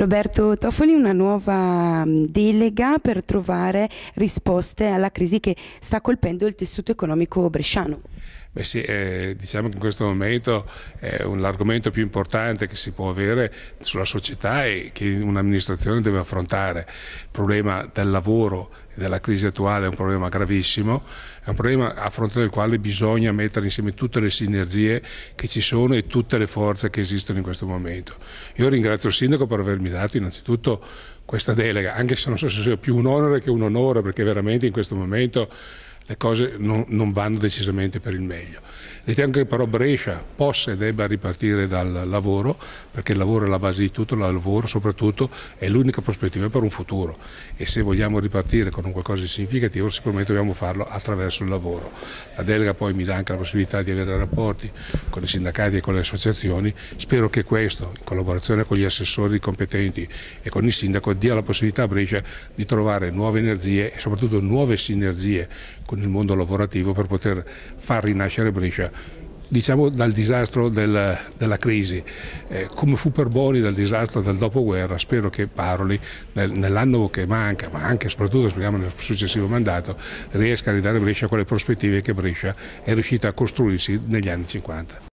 Roberto Tofoli una nuova mm, delega per trovare risposte alla crisi che sta colpendo il tessuto economico bresciano. Beh sì, eh, diciamo che in questo momento eh, l'argomento più importante che si può avere sulla società e che un'amministrazione deve affrontare, il problema del lavoro della crisi attuale è un problema gravissimo, è un problema a fronte del quale bisogna mettere insieme tutte le sinergie che ci sono e tutte le forze che esistono in questo momento. Io ringrazio il Sindaco per avermi dato innanzitutto questa delega, anche se non so se sia più un onore che un onore, perché veramente in questo momento le cose non, non vanno decisamente per il meglio. Ritengo che però Brescia possa e debba ripartire dal lavoro, perché il lavoro è la base di tutto, il lavoro soprattutto è l'unica prospettiva per un futuro e se vogliamo ripartire con un qualcosa di significativo sicuramente dobbiamo farlo attraverso il lavoro. La delega poi mi dà anche la possibilità di avere rapporti con i sindacati e con le associazioni, spero che questo, in collaborazione con gli assessori competenti e con il sindaco, dia la possibilità a Brescia di trovare nuove energie e soprattutto nuove sinergie con nel mondo lavorativo per poter far rinascere Brescia diciamo dal disastro del, della crisi, eh, come fu per Boni dal disastro del dopoguerra, spero che Paroli nel, nell'anno che manca, ma anche e soprattutto speriamo nel successivo mandato, riesca a ridare Brescia quelle prospettive che Brescia è riuscita a costruirsi negli anni 50.